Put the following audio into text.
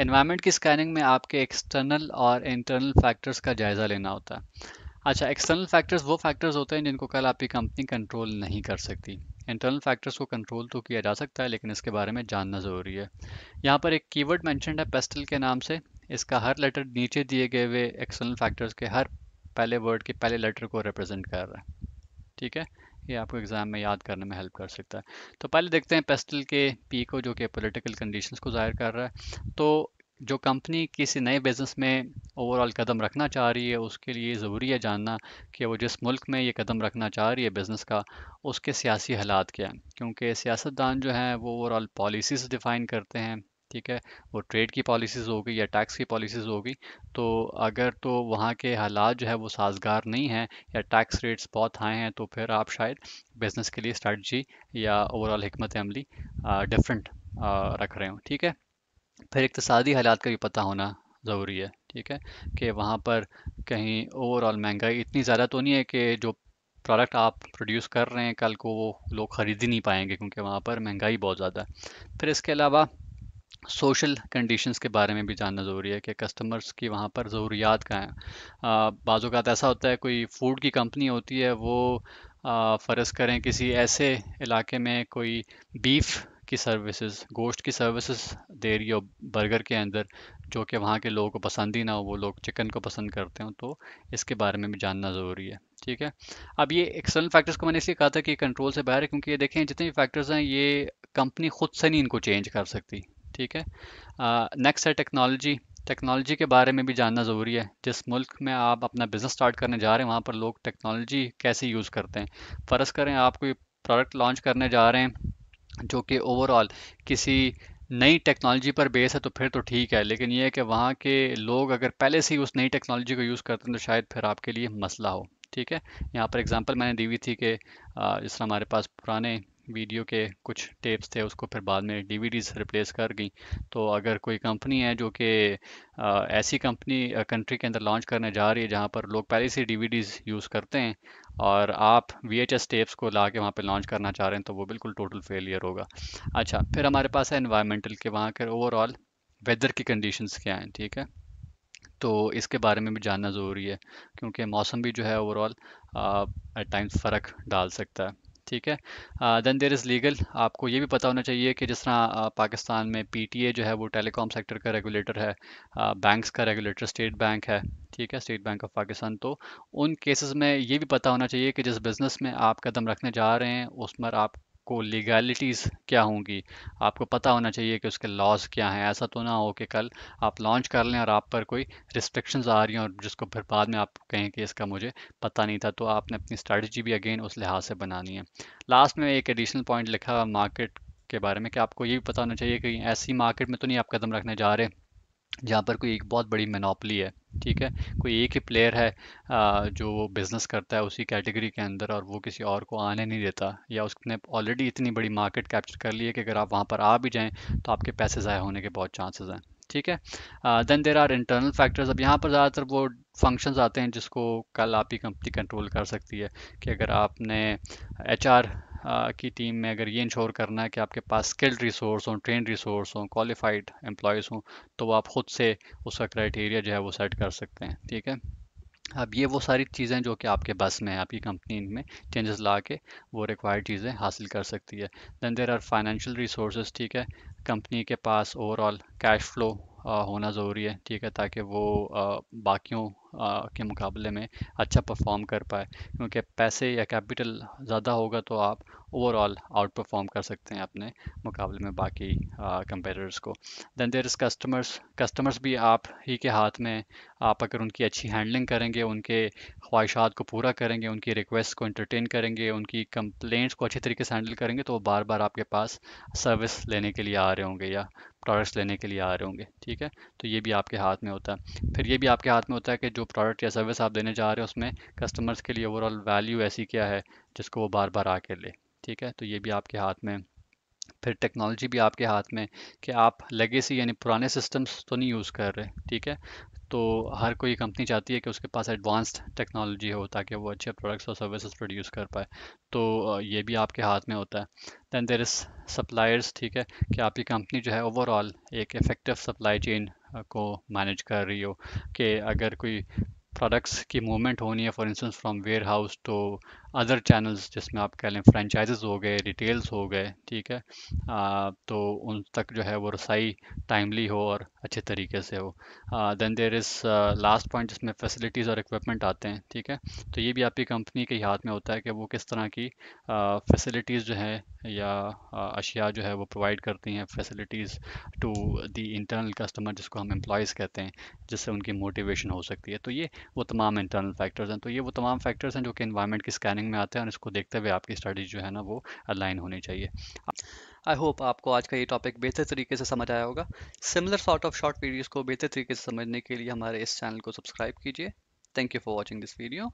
environment की scanning में आपके एक्सटर्नल और इंटरनल फैक्टर्स का जायज़ा लेना होता है अच्छा एक्सटर्नल फैक्टर्स वो फैक्टर्स होते हैं जिनको कल आपकी कंपनी कंट्रोल नहीं कर सकती इंटरनल फैक्टर्स को कंट्रोल तो किया जा सकता है लेकिन इसके बारे में जानना ज़रूरी है यहाँ पर एक कीवर्ड मैंशनड है पेस्टल के नाम से इसका हर लेटर नीचे दिए गए हुए एक्सटर्नल फैक्टर्स के हर पहले वर्ड के पहले लेटर को रिप्रेजेंट कर रहा है ठीक है ये आपको एग्ज़ाम में याद करने में हेल्प कर सकता है तो पहले देखते हैं पेस्टल के पी को जो कि पॉलिटिकल कंडीशंस को जाहिर कर रहा है तो जो कंपनी किसी नए बिज़नेस में ओवरऑल कदम रखना चाह रही है उसके लिए ज़रूरी है जानना कि वो जिस मुल्क में ये कदम रखना चाह रही है बिज़नेस का उसके सियासी हालात क्या हैं क्योंकि सियासतदान जो हैं वो ओवरऑल पॉलिसीज़ डिफ़ाइन करते हैं ठीक है वो ट्रेड की पॉलिसीज़ हो गई या टैक्स की पॉलिसीज़ हो गई तो अगर तो वहाँ के हालात जो है वो साजगार नहीं हैं या टैक्स रेट्स बहुत हाई हैं तो फिर आप शायद बिज़नेस के लिए स्ट्रेटजी या ओवरऑल हमत अमली डिफरेंट रख रहे हो ठीक है फिर इकतसादी हालात का भी पता होना ज़रूरी है ठीक है कि वहाँ पर कहीं ओवरऑल महंगाई इतनी ज़्यादा तो नहीं है कि जो प्रोडक्ट आप प्रोड्यूस कर रहे हैं कल को वो लोग ख़रीद ही नहीं पाएंगे क्योंकि वहाँ पर महंगाई बहुत ज़्यादा है फिर इसके अलावा सोशल कंडीशंस के बारे में भी जानना ज़रूरी है कि कस्टमर्स की वहाँ पर ज़रूरियात का हैं का ऐसा होता है कोई फूड की कंपनी होती है वो फ़र्ज़ करें किसी ऐसे इलाके में कोई बीफ की सर्विसेज गोश्त की सर्विसेज दे रही हो बर्गर के अंदर जो कि वहाँ के लोगों को पसंद ही ना हो वो लोग चिकन को पसंद करते हो तो इसके बारे में भी जानना ज़रूरी है ठीक है अब ये एक्सटर्नल फैक्टर्स को मैंने इसलिए कहा था कि कंट्रोल से बाहर है क्योंकि ये देखें जितने भी फैक्टर्स हैं ये कंपनी खुद से नहीं इनको चेंज कर सकती ठीक है नेक्स्ट है टेक्नोलॉजी टेक्नोलॉजी के बारे में भी जानना ज़रूरी है जिस मुल्क में आप अपना बिज़नेस स्टार्ट करने जा रहे हैं वहाँ पर लोग टेक्नोलॉजी कैसे यूज़ करते हैं फ़र्ज़ करें आप कोई प्रोडक्ट लॉन्च करने जा रहे हैं जो कि ओवरऑल किसी नई टेक्नोलॉजी पर बेस है तो फिर तो ठीक है लेकिन यह है कि वहाँ के लोग अगर पहले से ही उस नई टेक्नोलॉजी को यूज़ करते हैं तो शायद फिर आपके लिए मसला हो ठीक है यहाँ पर एग्जांपल मैंने दी हुई थी कि जिस हमारे पास पुराने वीडियो के कुछ टेप्स थे उसको फिर बाद में डीवीडीज रिप्लेस कर गई तो अगर कोई कंपनी है जो कि ऐसी कंपनी कंट्री के अंदर लॉन्च करने जा रही है जहाँ पर लोग पहले से डीवीडीज यूज़ करते हैं और आप वी एच एस टेप्स को ला के वहाँ पर लॉन्च करना चाह रहे हैं तो वो बिल्कुल टोटल फेलियर होगा अच्छा फिर हमारे पास है इन्वायरमेंटल के वहाँ के ओवरऑल वेदर की कंडीशंस क्या हैं ठीक है तो इसके बारे में भी जानना ज़रूरी है क्योंकि मौसम भी जो है ओवरऑल एट टाइम्स फ़र्क डाल सकता है ठीक है देन देर इज़ लीगल आपको ये भी पता होना चाहिए कि जिस तरह पाकिस्तान में पीटीए जो है वो टेलीकॉम सेक्टर का रेगुलेटर है बैंक्स का रेगुलेटर स्टेट बैंक है ठीक है स्टेट बैंक ऑफ पाकिस्तान तो उन केसेस में ये भी पता होना चाहिए कि जिस बिज़नेस में आप कदम रखने जा रहे हैं उस पर आप को लीगैलिटीज़ क्या होंगी आपको पता होना चाहिए कि उसके लॉज क्या हैं ऐसा तो ना हो कि कल आप लॉन्च कर लें और आप पर कोई रिस्ट्रिक्शंस आ रही हैं और जिसको फिर बाद में आप कहें कि इसका मुझे पता नहीं था तो आपने अपनी स्ट्रेटजी भी अगेन उस लिहाज से बनानी है लास्ट में एक एडिशनल पॉइंट लिखा मार्केट के बारे में कि आपको ये भी पता होना चाहिए कि ऐसी मार्केट में तो नहीं आप कदम रखने जा रहे जहाँ पर कोई एक बहुत बड़ी मेनोपली है ठीक है कोई एक ही प्लेयर है जो बिज़नेस करता है उसी कैटेगरी के अंदर और वो किसी और को आने नहीं देता या उसने ऑलरेडी इतनी बड़ी मार्केट कैप्चर कर ली है कि अगर आप वहाँ पर आ भी जाएँ तो आपके पैसे ज़ाय होने के बहुत चांसेस हैं ठीक है then there are internal factors अब यहाँ पर ज़्यादातर वो फंक्शंस आते हैं जिसको कल आपकी कंपनी कंट्रोल कर सकती है कि अगर आपने एच आर की टीम में अगर ये इंश्योर करना है कि आपके पास स्किल्ड रिसोर्स हों ट्रेन रिसोर्स हों क्वालिफाइड एम्प्लॉयज़ हों तो आप खुद से उसका क्राइटेरिया जो है वो सेट कर सकते हैं ठीक है अब ये वो सारी चीज़ें जो कि आपके बस में है आपकी कंपनी में चेंजेस ला के वो रिक्वायर्ड चीज़ें हासिल कर सकती है than there are financial resource ठीक है कंपनी के पास ओवरऑल कैश फ्लो होना ज़रूरी है ठीक है ताकि वो बाकियों के मुकाबले में अच्छा परफॉर्म कर पाए क्योंकि पैसे या कैपिटल ज़्यादा होगा तो आप ओवरऑल आउट परफॉर्म कर सकते हैं अपने मुकाबले में बाकी कंपेटर्स को than there is customers customers भी आप ही के हाथ में आप अगर उनकी अच्छी हैंडलिंग करेंगे उनके ख्वाहिशात को पूरा करेंगे उनकी रिक्वेस्ट को इंटरटेन करेंगे उनकी कंप्लेंट्स को अच्छे तरीके से हैंडल करेंगे तो वो बार बार आपके पास सर्विस लेने के लिए आ रहे होंगे या प्रोडक्ट्स लेने के लिए आ रहे होंगे ठीक है तो ये भी आपके हाथ में होता है फिर ये भी आपके हाथ में होता है कि जो प्रोडक्ट या सर्विस आप देने जा रहे हो उसमें कस्टमर्स के लिए ओवरऑल वैल्यू ऐसी क्या है जिसको वो बार बार आके ले ठीक है तो ये भी आपके हाथ में फिर टेक्नोलॉजी भी आपके हाथ में कि आप लेगेसी यानी पुराने सिस्टम्स तो नहीं यूज़ कर रहे ठीक है तो हर कोई कंपनी चाहती है कि उसके पास एडवांस्ड टेक्नोलॉजी हो ताकि वो अच्छे प्रोडक्ट्स और सर्विसेज प्रोड्यूस कर पाए तो ये भी आपके हाथ में होता है दैन देर इज़ सप्लायर्स ठीक है कि आपकी कंपनी जो है ओवरऑल एक इफ़ेक्टिव सप्लाई चेन को मैनेज कर रही हो कि अगर कोई प्रोडक्ट्स की मूवमेंट होनी है for instance from warehouse to other channels जिसमें आप कह लें फ्रेंचाइज हो गए रिटेल्स हो गए ठीक है आ, तो उन तक जो है वो रसाई टाइमली हो और अच्छे तरीके से हो than there is last point जिसमें फैसिलिटीज़ और इक्विपमेंट आते हैं ठीक है तो ये भी आपकी कंपनी के हाथ में होता है कि वो किस तरह की फैसिलिटीज़ जो है या अशिया जो है वो प्रोवाइड करती हैं facilities to the internal customer जिसको हम एम्प्लॉज़ कहते हैं जिससे उनकी मोटिवेशन हो सकती है तो ये वो तमाम इंटरनल फैक्टर्स हैं तो ये वो तमाम फैक्टर्स हैं जो कि इन्वायरमेंट की स्कैनिंग प्लानिंग में आते हैं और इसको देखते हुए आपकी स्टडीज जो है ना वो अलाइन होनी चाहिए आई होप आपको आज का ये टॉपिक बेहतर तरीके से समझ आया होगा similar sort of short videos को बेहतर तरीके से समझने के लिए हमारे इस चैनल को सब्सक्राइब कीजिए thank you for watching this video